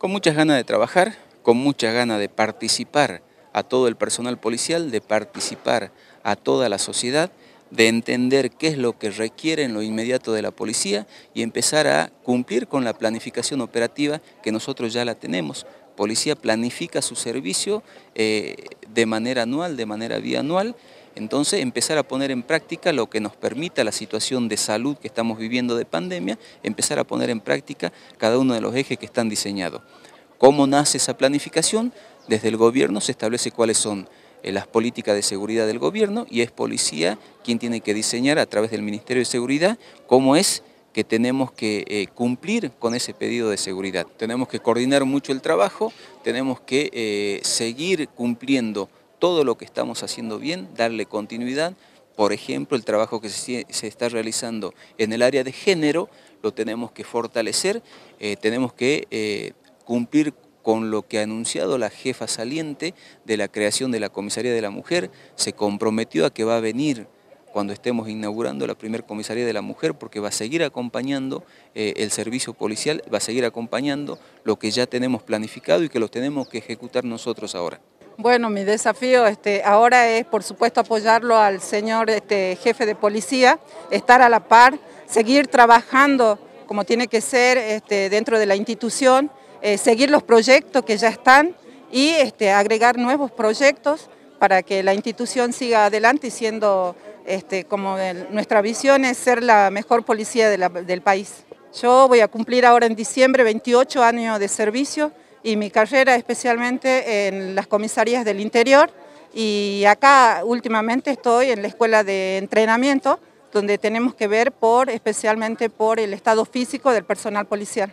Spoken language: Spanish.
con muchas ganas de trabajar, con muchas ganas de participar a todo el personal policial, de participar a toda la sociedad, de entender qué es lo que requiere en lo inmediato de la policía y empezar a cumplir con la planificación operativa que nosotros ya la tenemos. Policía planifica su servicio eh, de manera anual, de manera bianual. Entonces, empezar a poner en práctica lo que nos permita la situación de salud que estamos viviendo de pandemia, empezar a poner en práctica cada uno de los ejes que están diseñados. ¿Cómo nace esa planificación? Desde el gobierno se establece cuáles son eh, las políticas de seguridad del gobierno y es policía quien tiene que diseñar a través del Ministerio de Seguridad cómo es que tenemos que eh, cumplir con ese pedido de seguridad. Tenemos que coordinar mucho el trabajo, tenemos que eh, seguir cumpliendo todo lo que estamos haciendo bien, darle continuidad. Por ejemplo, el trabajo que se, está realizando en el área de género lo tenemos que fortalecer, eh, tenemos que eh, cumplir con lo que ha anunciado la jefa saliente de la creación de la Comisaría de la Mujer, se comprometió a que va a venir cuando estemos inaugurando la primera comisaría de la mujer, porque va a seguir acompañando eh, el servicio policial, va a seguir acompañando lo que ya tenemos planificado y que lo tenemos que ejecutar nosotros ahora. Bueno, mi desafío este, ahora es, por supuesto, apoyarlo al señor este, jefe de policía, estar a la par, seguir trabajando como tiene que ser este, dentro de la institución, eh, seguir los proyectos que ya están y agregar nuevos proyectos para que la institución siga adelante y siendo como nuestra visión es ser la mejor policía del país. Yo voy a cumplir ahora en diciembre 28 años de servicio y mi carrera especialmente en las comisarías del interior y acá últimamente estoy en la escuela de entrenamiento donde tenemos que ver por especialmente por el estado físico del personal policial.